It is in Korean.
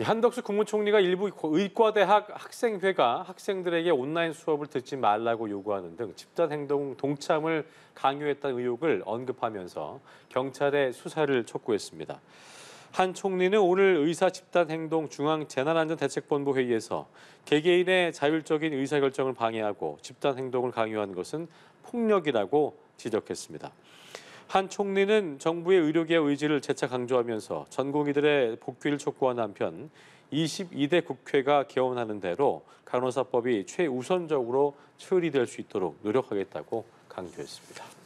예, 한덕수 국무총리가 일부 의과대학 학생회가 학생들에게 온라인 수업을 듣지 말라고 요구하는 등 집단 행동 동참을 강요했다는 의혹을 언급하면서 경찰의 수사를 촉구했습니다. 한 총리는 오늘 의사 집단 행동 중앙 재난안전대책본부 회의에서 개개인의 자율적인 의사결정을 방해하고 집단 행동을 강요한 것은 폭력이라고 지적했습니다. 한 총리는 정부의 의료계의 의지를 재차 강조하면서 전공의들의 복귀를 촉구한 한편 22대 국회가 개원하는 대로 간호사법이 최우선적으로 처리될 수 있도록 노력하겠다고 강조했습니다.